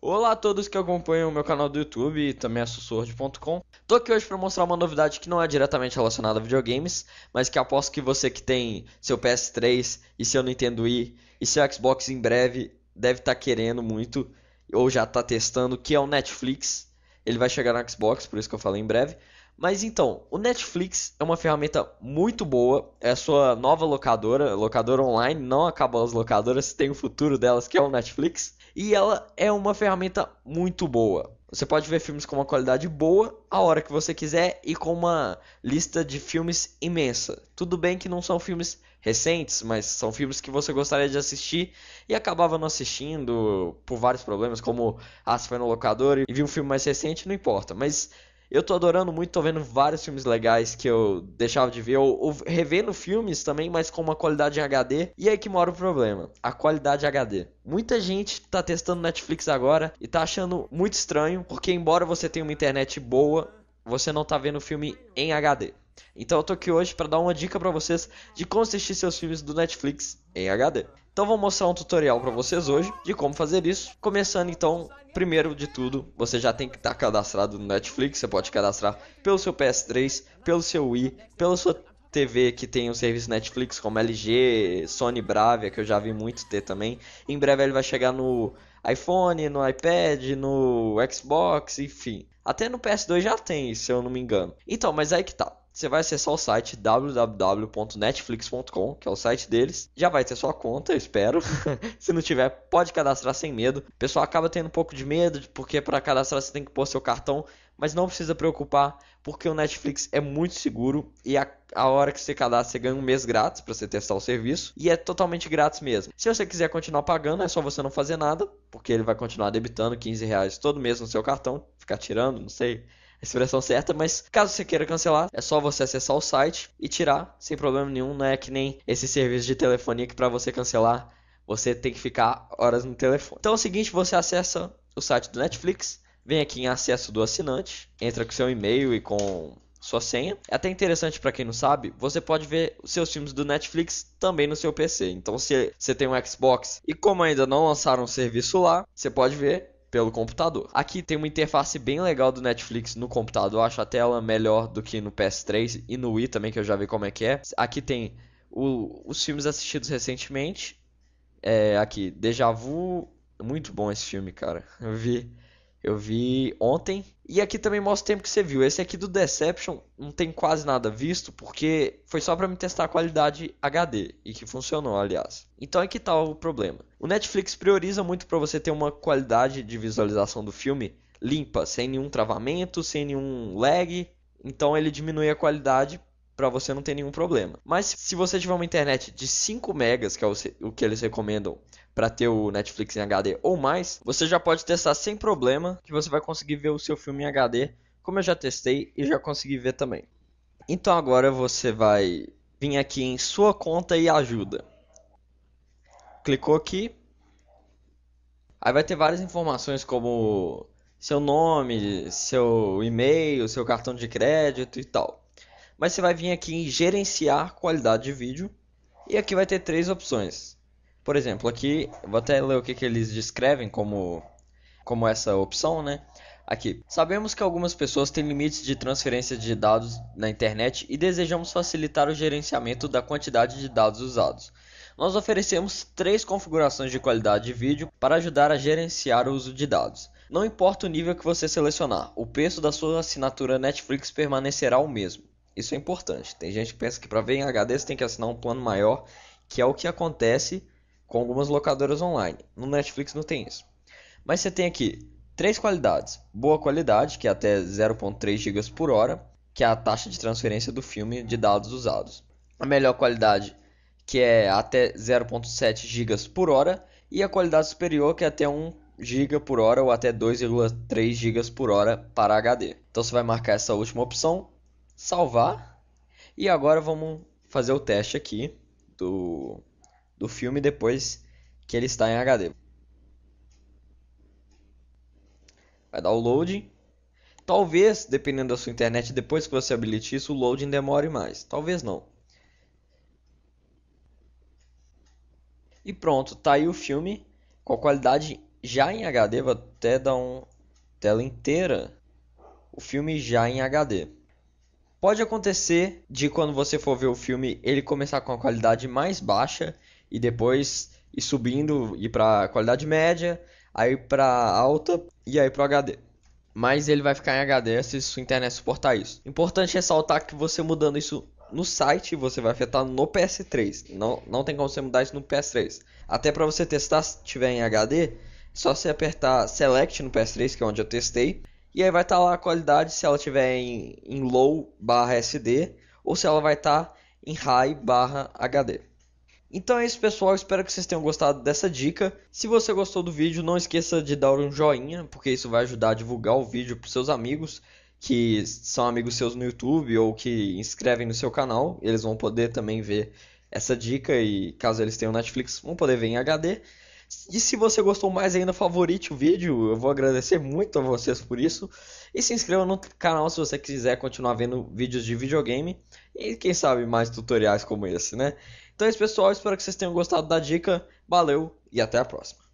Olá a todos que acompanham o meu canal do YouTube e também a é assessor.com. Tô aqui hoje para mostrar uma novidade que não é diretamente relacionada a videogames, mas que aposto que você que tem seu PS3 e seu Nintendo Wii e seu Xbox em breve deve estar tá querendo muito ou já está testando, que é o Netflix. Ele vai chegar no Xbox, por isso que eu falei em breve. Mas então, o Netflix é uma ferramenta muito boa, é a sua nova locadora, locadora online, não acabam as locadoras, tem o futuro delas, que é o Netflix. E ela é uma ferramenta muito boa. Você pode ver filmes com uma qualidade boa, a hora que você quiser e com uma lista de filmes imensa. Tudo bem que não são filmes recentes, mas são filmes que você gostaria de assistir e acabava não assistindo por vários problemas, como ah, foi no locador e viu um filme mais recente, não importa. Mas eu tô adorando muito, tô vendo vários filmes legais que eu deixava de ver, ou, ou revendo filmes também, mas com uma qualidade HD. E é aí que mora o problema, a qualidade HD. Muita gente tá testando Netflix agora e tá achando muito estranho, porque embora você tenha uma internet boa, você não tá vendo o filme em HD. Então eu tô aqui hoje para dar uma dica para vocês de como assistir seus filmes do Netflix em HD. Então vou mostrar um tutorial para vocês hoje de como fazer isso. Começando então, primeiro de tudo, você já tem que estar tá cadastrado no Netflix, você pode cadastrar pelo seu PS3, pelo seu Wii, pela sua TV que tem o um serviço Netflix como LG, Sony Bravia, que eu já vi muito ter também. Em breve ele vai chegar no iPhone, no iPad, no Xbox, enfim. Até no PS2 já tem, se eu não me engano. Então, mas aí que tá você vai acessar o site www.netflix.com, que é o site deles. Já vai ter sua conta, eu espero. Se não tiver, pode cadastrar sem medo. O pessoal acaba tendo um pouco de medo, porque para cadastrar você tem que pôr seu cartão, mas não precisa preocupar, porque o Netflix é muito seguro e a, a hora que você cadastra você ganha um mês grátis para você testar o serviço e é totalmente grátis mesmo. Se você quiser continuar pagando, é só você não fazer nada, porque ele vai continuar debitando 15 reais todo mês no seu cartão, ficar tirando, não sei expressão certa, mas caso você queira cancelar, é só você acessar o site e tirar sem problema nenhum, não é que nem esse serviço de telefonia que para você cancelar você tem que ficar horas no telefone. Então é o seguinte, você acessa o site do Netflix, vem aqui em acesso do assinante, entra com seu e-mail e com sua senha. É até interessante para quem não sabe, você pode ver os seus filmes do Netflix também no seu PC. Então se você tem um Xbox e como ainda não lançaram o serviço lá, você pode ver pelo computador. Aqui tem uma interface bem legal do Netflix no computador, eu acho até ela melhor do que no PS3 e no Wii também, que eu já vi como é que é. Aqui tem o, os filmes assistidos recentemente, é, aqui, Deja Vu, muito bom esse filme, cara, eu vi eu vi ontem. E aqui também mostra o tempo que você viu. Esse aqui do Deception não tem quase nada visto, porque foi só para me testar a qualidade HD. E que funcionou, aliás. Então é que tá o problema. O Netflix prioriza muito para você ter uma qualidade de visualização do filme limpa, sem nenhum travamento, sem nenhum lag. Então ele diminui a qualidade para você não ter nenhum problema. Mas se você tiver uma internet de 5 megas, que é o que eles recomendam para ter o Netflix em HD ou mais, você já pode testar sem problema que você vai conseguir ver o seu filme em HD, como eu já testei e já consegui ver também. Então agora você vai vir aqui em sua conta e ajuda. Clicou aqui. Aí vai ter várias informações como seu nome, seu e-mail, seu cartão de crédito e tal. Mas você vai vir aqui em gerenciar qualidade de vídeo. E aqui vai ter três opções. Por exemplo, aqui, vou até ler o que, que eles descrevem como, como essa opção, né? Aqui. Sabemos que algumas pessoas têm limites de transferência de dados na internet e desejamos facilitar o gerenciamento da quantidade de dados usados. Nós oferecemos três configurações de qualidade de vídeo para ajudar a gerenciar o uso de dados. Não importa o nível que você selecionar, o preço da sua assinatura Netflix permanecerá o mesmo. Isso é importante. Tem gente que pensa que para ver em HD você tem que assinar um plano maior, que é o que acontece com algumas locadoras online. No Netflix não tem isso. Mas você tem aqui três qualidades: boa qualidade, que é até 0.3 GB por hora, que é a taxa de transferência do filme de dados usados. A melhor qualidade, que é até 0.7 GB por hora, e a qualidade superior, que é até 1 GB por hora ou até 2,3 GB por hora para HD. Então você vai marcar essa última opção salvar. E agora vamos fazer o teste aqui do, do filme depois que ele está em HD. Vai dar o loading. Talvez, dependendo da sua internet, depois que você habilite isso, o loading demore mais. Talvez não. E pronto, tá aí o filme com a qualidade já em HD. Vou até dar uma tela inteira. O filme já em HD. Pode acontecer de quando você for ver o filme ele começar com a qualidade mais baixa e depois ir subindo e para qualidade média, aí para alta e aí para HD. Mas ele vai ficar em HD se sua internet suportar isso. Importante ressaltar que você mudando isso no site você vai afetar no PS3. Não, não tem como você mudar isso no PS3. Até para você testar se tiver em HD, é só você apertar Select no PS3, que é onde eu testei, e aí vai estar tá lá a qualidade se ela estiver em, em low barra SD ou se ela vai estar tá em high barra HD. Então é isso pessoal, espero que vocês tenham gostado dessa dica. Se você gostou do vídeo, não esqueça de dar um joinha, porque isso vai ajudar a divulgar o vídeo para seus amigos que são amigos seus no YouTube ou que inscrevem no seu canal. Eles vão poder também ver essa dica e caso eles tenham Netflix, vão poder ver em HD. E se você gostou mais ainda, favorite o vídeo. Eu vou agradecer muito a vocês por isso. E se inscreva no canal se você quiser continuar vendo vídeos de videogame. E quem sabe mais tutoriais como esse, né? Então é isso, pessoal. Espero que vocês tenham gostado da dica. Valeu e até a próxima.